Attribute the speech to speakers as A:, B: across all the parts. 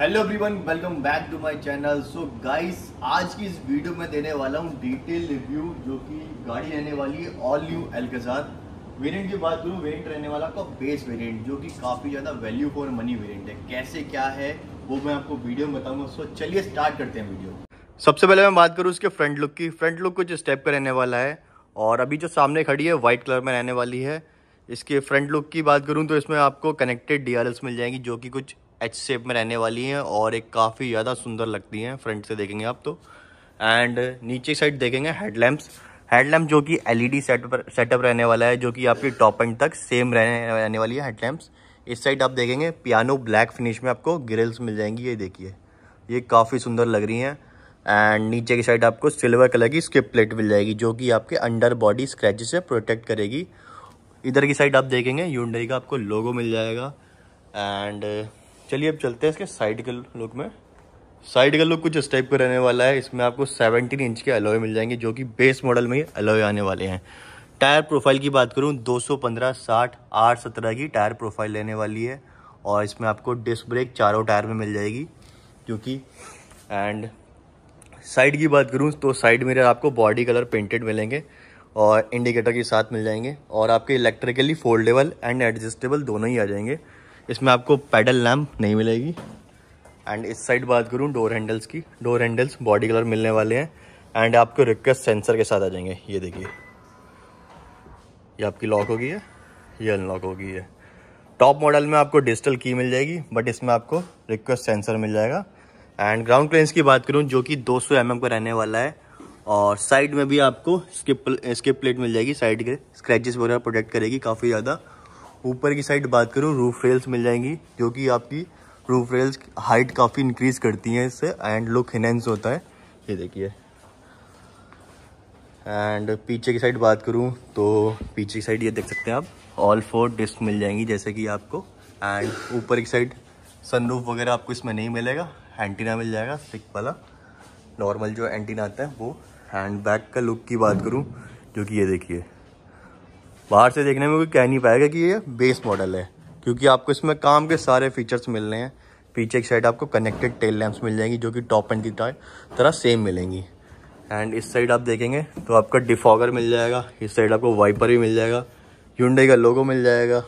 A: hello everyone welcome back to my channel so guys आज की इस वीडियो में देने वाला हूँ डिटेल रिव्यू जो कि गाड़ी रहने वाली है ऑल न्यू एल के साथ वेरिएंट की बात करूँ वेरिएंट रहने वाला आपका बेस वेरिएंट जो कि काफ़ी ज़्यादा वैल्यू फॉर मनी वेरिएंट है कैसे क्या है वो मैं आपको वीडियो में बताऊँगा सो चलिए स्टार्ट करते हैं वीडियो सबसे पहले मैं बात करूँ उसके फ्रंट लुक की फ्रंट लुक कुछ स्टेप का रहने वाला है और अभी जो सामने खड़ी है वाइट कलर में रहने वाली है इसके फ्रंट लुक की बात करूँ तो इसमें आपको कनेक्टेड डी मिल जाएंगी जो कि कुछ एच शेप में रहने वाली हैं और एक काफ़ी ज़्यादा सुंदर लगती हैं फ्रंट से देखेंगे आप तो एंड नीचे साइड देखेंगे हेडलैम्प्स हेडलैम्प जो कि एलईडी सेट पर सेटअप रहने वाला है जो कि आपकी टॉप एंड तक सेम रहने रहने वाली है हेडलैम्प्स इस साइड आप देखेंगे पियानो ब्लैक फिनिश में आपको ग्रिल्स मिल जाएंगी ये देखिए ये काफ़ी सुंदर लग रही हैं एंड नीचे की साइड आपको सिल्वर कलर की स्किप प्लेट मिल जाएगी जो कि आपके अंडर बॉडी स्क्रैच से प्रोटेक्ट करेगी इधर की साइड आप देखेंगे यूंडई का आपको लोगो मिल जाएगा एंड चलिए अब चलते हैं इसके साइड के लुक में साइड का लुक कुछ इस टाइप का रहने वाला है इसमें आपको 17 इंच के अलोए मिल जाएंगे जो कि बेस मॉडल में अलोए आने वाले हैं टायर प्रोफाइल की बात करूं 215 60 पंद्रह 17 की टायर प्रोफाइल लेने वाली है और इसमें आपको डिस्क ब्रेक चारों टायर में मिल जाएगी क्योंकि एंड साइड की बात करूँ तो साइड मेरे आपको बॉडी कलर पेंटेड मिलेंगे और इंडिकेटर के साथ मिल जाएंगे और आपके इलेक्ट्रिकली फोल्डेबल एंड एडजस्टेबल दोनों ही आ जाएंगे इसमें आपको पैडल लैम्प नहीं मिलेगी एंड इस साइड बात करूँ डोर हैंडल्स की डोर हैंडल्स बॉडी कलर मिलने वाले हैं एंड आपको रिक्वेस्ट सेंसर के साथ आ जाएंगे ये देखिए ये आपकी लॉक होगी है ये अनलॉक होगी है टॉप मॉडल में आपको डिजिटल की मिल जाएगी बट इसमें आपको रिक्वेस्ट सेंसर मिल जाएगा एंड ग्राउंड क्लेंस की बात करूँ जो कि 200 सौ mm का रहने वाला है और साइड में भी आपको स्किप स्किप प्लेट मिल जाएगी साइड के स्क्रैचेस वगैरह प्रोटेक्ट करेगी काफ़ी ज़्यादा ऊपर की साइड बात करूँ रूफ रेल्स मिल जाएंगी जो कि आपकी रूफ रेल्स हाइट काफ़ी इंक्रीज करती हैं इससे एंड लुक इनहेंस होता है ये देखिए एंड पीछे की साइड बात करूँ तो पीछे की साइड ये देख सकते हैं आप ऑल फोर डिस्क मिल जाएंगी जैसे कि आपको एंड ऊपर की साइड सनरूफ वगैरह आपको इसमें नहीं मिलेगा एंटीना मिल जाएगा स्टिक वाला नॉर्मल जो एंटीना आता है वो हैंड बैग का लुक की बात करूँ जो कि ये देखिए बाहर से देखने में कोई कह नहीं पाएगा कि ये बेस मॉडल है क्योंकि आपको इसमें काम के सारे फीचर्स मिल रहे हैं पीछे एक साइड आपको कनेक्टेड टेल लैम्प्स मिल जाएंगी जो कि टॉप एंड की तरह सेम मिलेंगी एंड इस साइड आप देखेंगे तो आपका डिफॉगर मिल जाएगा इस साइड आपको वाइपर भी मिल जाएगा यूंडे का लोगो मिल जाएगा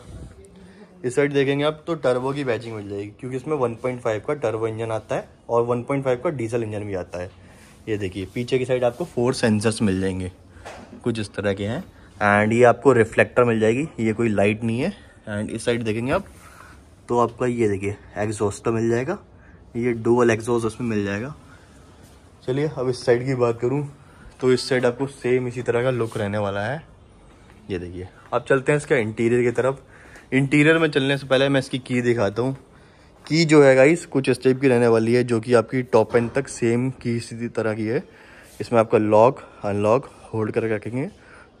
A: इस साइड देखेंगे आप तो टर्बो की बैचिंग मिल जाएगी क्योंकि इसमें वन का टर्बो इंजन आता है और वन का डीजल इंजन भी आता है ये देखिए पीछे की साइड आपको फोर सेंसर्स मिल जाएंगे कुछ इस तरह के हैं एंड ये आपको रिफ्लेक्टर मिल जाएगी ये कोई लाइट नहीं है एंड इस साइड देखेंगे आप तो आपका ये देखिए एग्जॉस्ट तो मिल जाएगा ये डुअल एग्जॉस्ट उसमें मिल जाएगा चलिए अब इस साइड की बात करूँ तो इस साइड आपको सेम इसी तरह का लुक रहने वाला है ये देखिए अब चलते हैं इसका इंटीरियर की तरफ इंटीरियर में चलने से पहले मैं इसकी की दिखाता हूँ की जो है गाइस कुछ इस टाइप की रहने वाली है जो कि आपकी टॉप एंड तक सेम की इसी तरह की है इसमें आपका लॉक अनलॉक होल्ड करके रखेंगे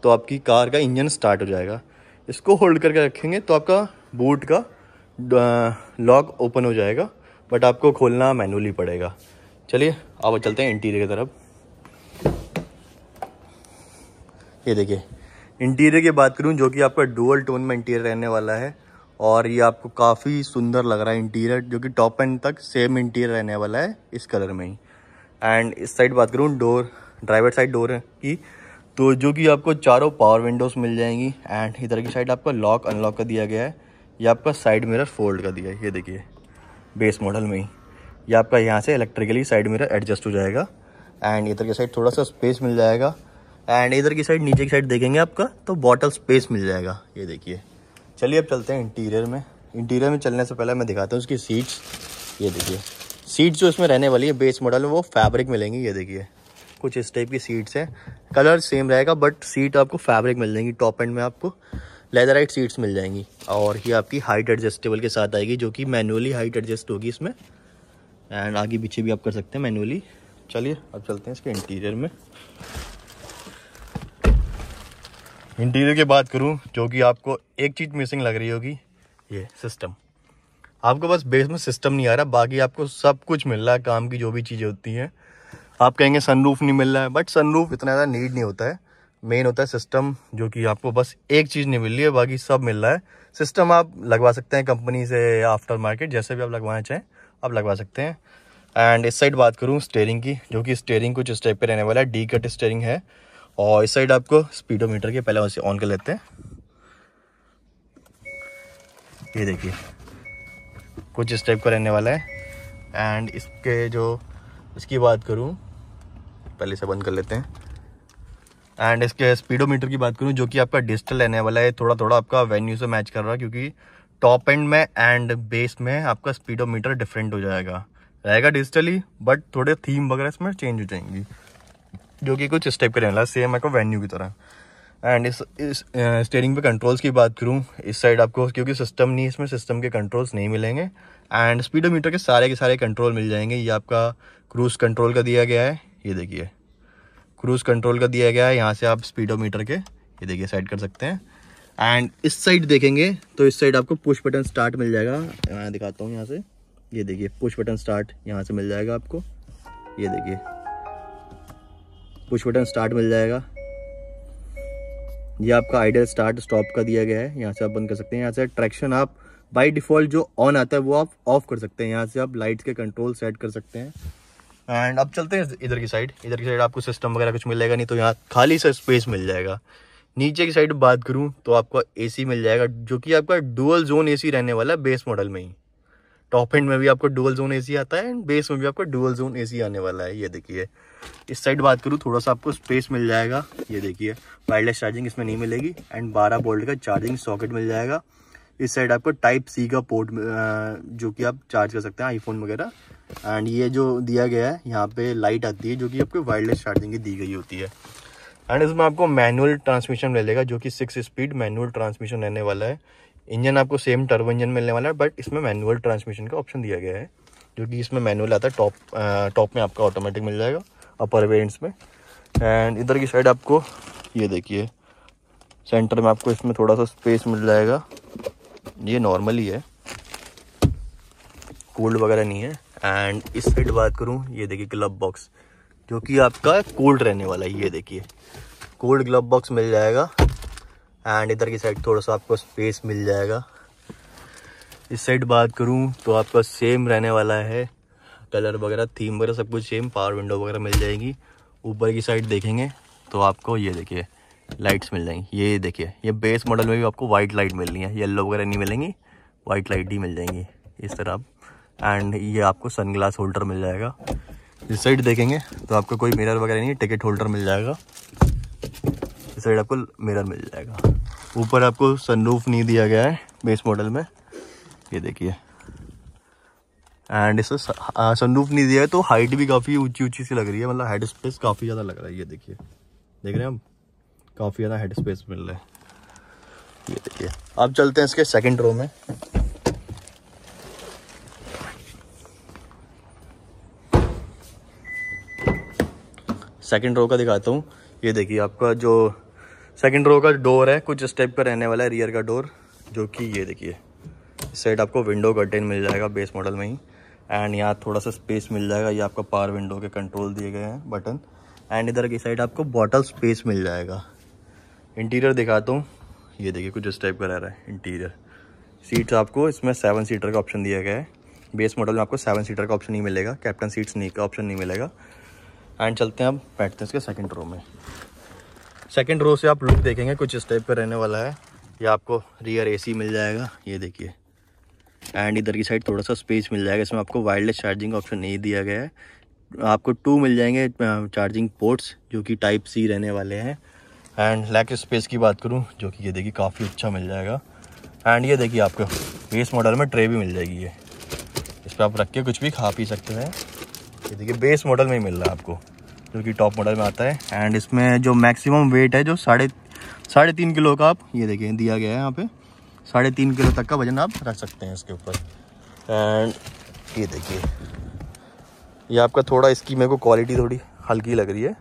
A: तो आपकी कार का इंजन स्टार्ट हो जाएगा इसको होल्ड करके रखेंगे तो आपका बूट का लॉक ओपन हो जाएगा बट आपको खोलना मैनुअली पड़ेगा चलिए अब चलते हैं इंटीरियर की तरफ ये देखिए इंटीरियर की बात करूँ जो कि आपका डुअल टोन में इंटीरियर रहने वाला है और ये आपको काफ़ी सुंदर लग रहा है इंटीरियर जो कि टॉप एंड तक सेम इंटीरियर रहने वाला है इस कलर में ही एंड इस साइड बात करूँ डोर ड्राइवर साइड डोर की तो जो कि आपको चारों पावर विंडोज़ मिल जाएंगी एंड इधर की साइड आपको लॉक अनलॉक का दिया गया है ये आपका साइड मिरर फोल्ड का दिया है ये देखिए बेस मॉडल में ही ये आपका यहाँ से इलेक्ट्रिकली साइड मिरर एडजस्ट हो जाएगा एंड इधर की साइड थोड़ा सा स्पेस मिल जाएगा एंड इधर की साइड नीचे की साइड देखेंगे आपका तो बॉटल स्पेस मिल जाएगा ये देखिए चलिए अब चलते हैं इंटीरियर में इंटीरियर में चलने से पहले मैं दिखाता हूँ उसकी सीट्स ये देखिए सीट जो इसमें रहने वाली है बेस मॉडल में वो फैब्रिक मिलेंगी ये देखिए कुछ इस टाइप की सीट्स हैं कलर सेम रहेगा बट सीट आपको फैब्रिक मिल जाएंगी टॉप एंड में आपको लेदराइट सीट्स मिल जाएंगी और ये आपकी हाइट एडजस्टेबल के साथ आएगी जो कि मैनुअली हाइट एडजस्ट होगी इसमें एंड आगे पीछे भी आप कर सकते हैं मैनुअली चलिए अब चलते हैं इसके इंटीरियर में इंटीरियर की बात करूँ जो कि आपको एक चीज़ मिसिंग लग रही होगी ये सिस्टम आपको बस बेस में सिस्टम नहीं आ रहा बाकी आपको सब कुछ मिल रहा है काम की जो भी चीज़ें होती हैं आप कहेंगे सनरूफ नहीं मिल रहा है बट सनरूफ इतना ज़्यादा नीड नहीं होता है मेन होता है सिस्टम जो कि आपको बस एक चीज़ नहीं मिल रही है बाकी सब मिल रहा है सिस्टम आप लगवा सकते हैं कंपनी से आफ्टर मार्केट जैसे भी आप लगवाना चाहें आप लगवा सकते हैं एंड इस साइड बात करूँ स्टेयरिंग की जो कि स्टेयरिंग कुछ स्टेप पर रहने वाला है डी कट स्टेयरिंग है और इस साइड आपको स्पीडो के पहले उसे ऑन कर लेते हैं ये देखिए कुछ स्टेप का रहने वाला है एंड इसके जो इसकी बात करूँ पहले से बंद कर लेते हैं एंड इसके स्पीडोमीटर की बात करूँ जो कि आपका डिजिटल रहने वाला है थोड़ा थोड़ा आपका वेन्यू से मैच कर रहा है क्योंकि टॉप एंड में एंड बेस में आपका स्पीडोमीटर डिफरेंट हो जाएगा रहेगा डिजिटली बट थोड़े थीम वगैरह इसमें चेंज हो जाएंगी जो कि कुछ स्टेप करने वाला सेम आपको वेन्यू की तरह एंड इस, इस स्टेयरिंग पे कंट्रोल्स की बात करूँ इस साइड आपको क्योंकि सिस्टम नहीं इसमें सिस्टम के कंट्रोल्स नहीं मिलेंगे एंड स्पीडोमीटर के सारे के सारे कंट्रोल मिल जाएंगे ये आपका क्रूज़ कंट्रोल का दिया गया है ये देखिए क्रूज़ कंट्रोल का दिया गया है यहाँ से आप स्पीडोमीटर के ये देखिए सेट कर सकते हैं एंड इस साइड देखेंगे तो इस साइड आपको पुश बटन स्टार्ट मिल जाएगा मैं दिखाता हूँ यहाँ से ये देखिए पुश बटन स्टार्ट यहाँ से मिल जाएगा आपको ये देखिए पुश बटन स्टार्ट मिल जाएगा ये आपका आइडल स्टार्ट स्टॉप का दिया गया है यहाँ से आप बंद कर सकते हैं यहाँ से ट्रैक्शन आप बाई डिफ़ॉल्ट जो ऑन आता है वो आप ऑफ कर सकते हैं यहाँ से आप लाइट्स के कंट्रोल सेट कर सकते हैं एंड अब चलते हैं इधर की साइड इधर की साइड आपको सिस्टम वगैरह कुछ मिलेगा नहीं तो यहाँ खाली सा स्पेस मिल जाएगा नीचे की साइड बात करूँ तो आपको एसी मिल जाएगा जो कि आपका डुअल जोन एसी रहने वाला है बेस मॉडल में ही टॉप एंड में भी आपको डुअल जोन एसी आता है एंड बेस में भी आपका डुअल जोन ए आने वाला है ये देखिए इस साइड बात करूँ थोड़ा सा आपको स्पेस मिल जाएगा ये देखिए वायरलेस चार्जिंग इसमें नहीं मिलेगी एंड बारह बोल्ट का चार्जिंग सॉकेट मिल जाएगा इस साइड आपको टाइप सी का पोर्ट जो कि आप चार्ज कर सकते हैं आईफोन वगैरह एंड ये जो दिया गया है यहाँ पे लाइट आती है जो कि आपके वायरलेस चार्जिंग की दी गई होती है एंड इसमें आपको मैनुअल ट्रांसमिशन मिलेगा जो कि सिक्स स्पीड मैनुअल ट्रांसमिशन रहने वाला है इंजन आपको सेम टर्बो इंजन मिलने वाला है बट इसमें मैनुअल ट्रांसमिशन का ऑप्शन दिया गया है जो कि इसमें मैनुअल आता है टॉप टॉप में आपका ऑटोमेटिक मिल जाएगा अपर वेंट्स में एंड इधर की साइड आपको ये देखिए सेंटर में आपको इसमें थोड़ा सा स्पेस मिल जाएगा ये नॉर्मल ही है कोल्ड वगैरह नहीं है एंड इस साइड बात करूँ ये देखिए ग्लब बॉक्स जो कि आपका कोल्ड रहने वाला है ये देखिए कोल्ड ग्लब बॉक्स मिल जाएगा एंड इधर की साइड थोड़ा सा आपको स्पेस मिल जाएगा इस साइड बात करूँ तो आपका सेम रहने वाला है कलर वगैरह थीम वगैरह सब कुछ सेम पावर विंडो वगैरह मिल जाएगी ऊपर की साइड देखेंगे तो आपको ये देखिए लाइट्स मिल जाएंगी ये देखिए ये बेस मॉडल में भी आपको वाइट लाइट मिलनी है येलो वगैरह नहीं मिलेंगी वाइट लाइट ही मिल जाएंगी इस तरह आप एंड ये आपको सनग्लास होल्डर मिल जाएगा इस साइड देखेंगे तो आपको कोई मिरर वगैरह नहीं टिकट होल्डर मिल जाएगा इस साइड आपको मिरर मिल जाएगा ऊपर आपको सनरूफ नहीं दिया गया है बेस मॉडल में ये देखिए एंड इसे सनरूफ नहीं दिया है तो हाइट भी काफ़ी ऊंची ऊंची सी लग रही है मतलब हेड स्पेस काफ़ी ज़्यादा लग रहा है ये देखिए देख रहे हैं हम काफ़ी ज़्यादा हेड स्पेस मिल रहा है ये देखिए अब चलते हैं इसके सेकंड रो में सेकंड रो का दिखाता हूँ ये देखिए आपका जो सेकंड रो का डोर है कुछ इस टाइप का रहने वाला है रियर का डोर जो कि ये देखिए इस साइड आपको विंडो कर्टेन मिल जाएगा बेस मॉडल में ही एंड यहाँ थोड़ा सा स्पेस मिल जाएगा ये आपका पार विंडो के कंट्रोल दिए गए हैं बटन एंड इधर की साइड आपको बॉटल स्पेस मिल जाएगा इंटीरियर दिखाता हूँ ये देखिए कुछ इस टाइप का रह रहा है इंटीरियर सीट्स आपको इसमें सेवन सीटर का ऑप्शन दिया गया है बेस मॉडल में आपको सेवन सीटर का ऑप्शन नहीं मिलेगा कैप्टन सीट्स नहीं का ऑप्शन नहीं मिलेगा एंड चलते हैं अब बैठते हैं इसके सेकंड रो में सेकंड रो से आप लुक देखेंगे कुछ इस टाइप पर रहने वाला है ये आपको रियर एसी मिल जाएगा ये देखिए एंड इधर की साइड थोड़ा सा स्पेस मिल जाएगा इसमें आपको वायरलेस चार्जिंग ऑप्शन नहीं दिया गया है आपको टू मिल जाएंगे चार्जिंग पोर्ट्स जो कि टाइप सी रहने वाले हैं एंड लैक स्पेस की बात करूं जो कि ये देखिए काफ़ी अच्छा मिल जाएगा एंड ये देखिए आपको बेस मॉडल में ट्रे भी मिल जाएगी ये इस पर आप रख के कुछ भी खा पी सकते हैं ये देखिए बेस मॉडल में ही मिल रहा है आपको जो कि टॉप मॉडल में आता है एंड इसमें जो मैक्सिमम वेट है जो साढ़े साढ़े तीन किलो का आप ये देखिए दिया गया है यहाँ पे साढ़े तीन किलो तक का वजन आप रख सकते हैं इसके ऊपर एंड ये देखिए ये आपका थोड़ा इसकी मेरे को क्वालिटी थोड़ी हल्की लग रही है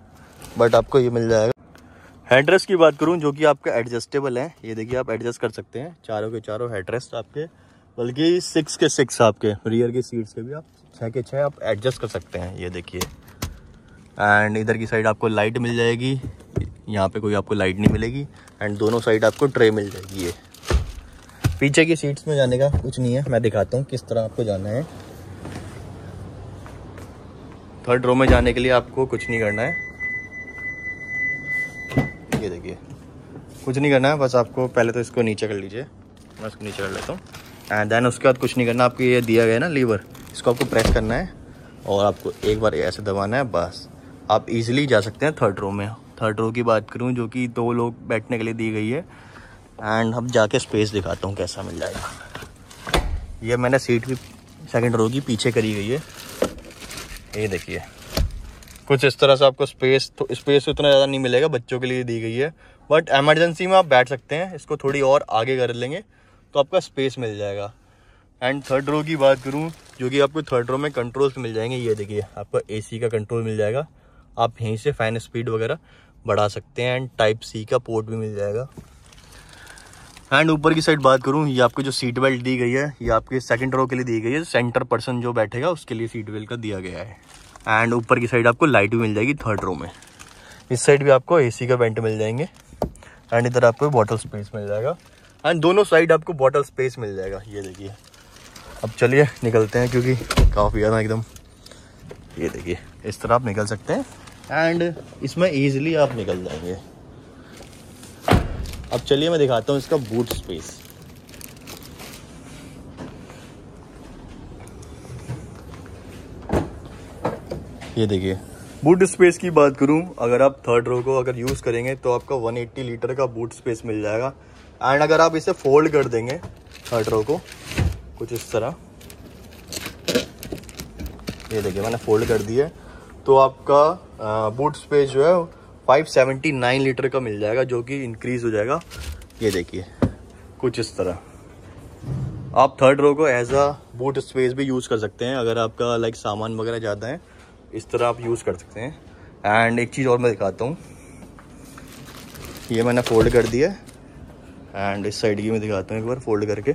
A: बट आपको ये मिल जाएगा हेडरेस की बात करूँ जो कि आपका एडजस्टेबल है ये देखिए आप एडजस्ट कर सकते हैं चारों के चारों हेडरेस्ट आपके बल्कि सिक्स के सिक्स आपके रियर की सीट्स के भी आप छः के छः आप एडजस्ट कर सकते हैं ये देखिए एंड इधर की साइड आपको लाइट मिल जाएगी यहाँ पे कोई आपको लाइट नहीं मिलेगी एंड दोनों साइड आपको ट्रे मिल जाएगी ये पीछे की सीट्स में जाने का कुछ नहीं है मैं दिखाता हूँ किस तरह आपको जाना है थर्ड रो में जाने के लिए आपको कुछ नहीं करना है ये देखिए कुछ नहीं करना है बस आपको पहले तो इसको नीचे कर लीजिए मैं इसको नीचे कर लेता हूँ एंड देन उसके बाद कुछ नहीं करना आपको ये दिया गया ना लीवर इसको आपको प्रेस करना है और आपको एक बार ऐसे दबाना है बस आप इजीली जा सकते हैं थर्ड रो में थर्ड रो की बात करूँ जो कि दो लोग बैठने के लिए दी गई है एंड अब जाके स्पेस दिखाता हूँ कैसा मिल जाएगा ये मैंने सीट भी सेकंड रो की पीछे करी गई है ये देखिए कुछ इस तरह से आपको स्पेस तो स्पेस उतना तो ज़्यादा नहीं मिलेगा बच्चों के लिए दी गई है बट एमरजेंसी में आप बैठ सकते हैं इसको थोड़ी और आगे कर लेंगे तो आपका स्पेस मिल जाएगा एंड थर्ड रो की बात करूँ जो कि आपको थर्ड रो में कंट्रोल्स मिल जाएंगे ये देखिए आपको एसी का कंट्रोल मिल जाएगा आप यहीं से फ़ैन स्पीड वगैरह बढ़ा सकते हैं एंड टाइप सी का पोर्ट भी मिल जाएगा एंड ऊपर की साइड बात करूँ ये आपको जो सीट बेल्ट दी गई है ये आपके सेकंड रो के लिए दी गई है सेंटर पर्सन जो बैठेगा उसके लिए सीट बेल्ट का दिया गया है एंड ऊपर की साइड आपको लाइट भी मिल जाएगी थर्ड रो में इस साइड भी आपको एसी का वेंट मिल जाएंगे एंड इधर आपको बॉटल स्पेस मिल जाएगा एंड दोनों साइड आपको बॉटल स्पेस मिल जाएगा ये देखिए अब चलिए निकलते हैं क्योंकि काफ़ी ज्यादा एकदम ये देखिए इस तरह आप निकल सकते हैं एंड इसमें ईजिली आप निकल जाएंगे अब चलिए मैं दिखाता हूँ इसका बूट स्पेस ये देखिए बूट स्पेस की बात करूं अगर आप थर्ड रो को अगर यूज़ करेंगे तो आपका 180 लीटर का बूट स्पेस मिल जाएगा एंड अगर आप इसे फोल्ड कर देंगे थर्ड रो को कुछ इस तरह ये देखिए मैंने फोल्ड कर दिया है तो आपका बूट स्पेस जो है 579 लीटर का मिल जाएगा जो कि इंक्रीज हो जाएगा ये देखिए कुछ इस तरह आप थर्ड रो को एज अ बूट स्पेस भी यूज़ कर सकते हैं अगर आपका लाइक सामान वगैरह ज़्यादा है इस तरह आप यूज़ कर सकते हैं एंड एक चीज़ और मैं दिखाता हूँ ये मैंने फोल्ड कर दिया एंड इस साइड की मैं दिखाता हूँ एक बार फोल्ड करके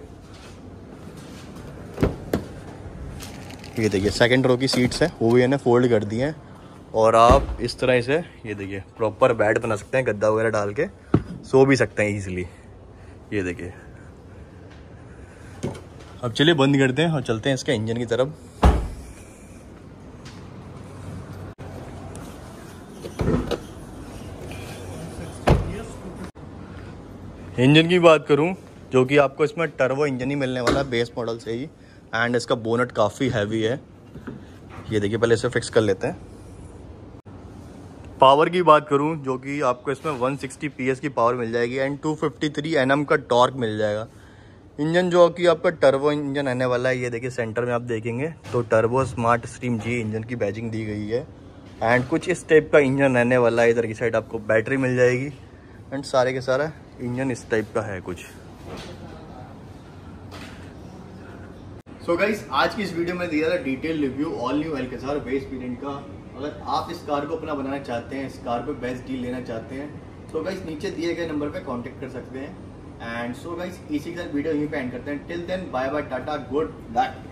A: ये देखिए सेकंड रो की सीट्स हैं वो भी इन्हें फोल्ड कर दी हैं और आप इस तरह से ये देखिए प्रॉपर बेड बना सकते हैं गद्दा वगैरह डाल के सो भी सकते हैं ईजिली ये देखिए अब चलिए बंद करते हैं और चलते हैं इसके इंजन की तरफ इंजन की बात करूं जो कि आपको इसमें टर्बो इंजन ही मिलने वाला है बेस मॉडल से ही एंड इसका बोनट काफ़ी हैवी है ये देखिए पहले इसे फिक्स कर लेते हैं पावर की बात करूं जो कि आपको इसमें 160 सिक्सटी की पावर मिल जाएगी एंड 253 फिफ्टी का टॉर्क मिल जाएगा इंजन जो कि आपका टर्बो इंजन आने वाला है ये देखिए सेंटर में आप देखेंगे तो turbo smart stream G engine की बैजिंग दी गई है एंड कुछ इस टाइप का इंजन रहने वाला है इधर की साइड आपको बैटरी मिल जाएगी एंड सारे के सारा इंजन इस टाइप का है कुछ सो so गाइस आज की इस वीडियो में दिया था detail review all new Alcazar base period का अगर आप इस कार को अपना बनाना चाहते हैं इस कार पे बेस्ट डील लेना चाहते हैं तो गाइस नीचे दिए गए नंबर पे कांटेक्ट कर सकते हैं एंड सो गाइस इसी के साथ वीडियो यहीं पे एंड करते हैं till then bye bye tata good bat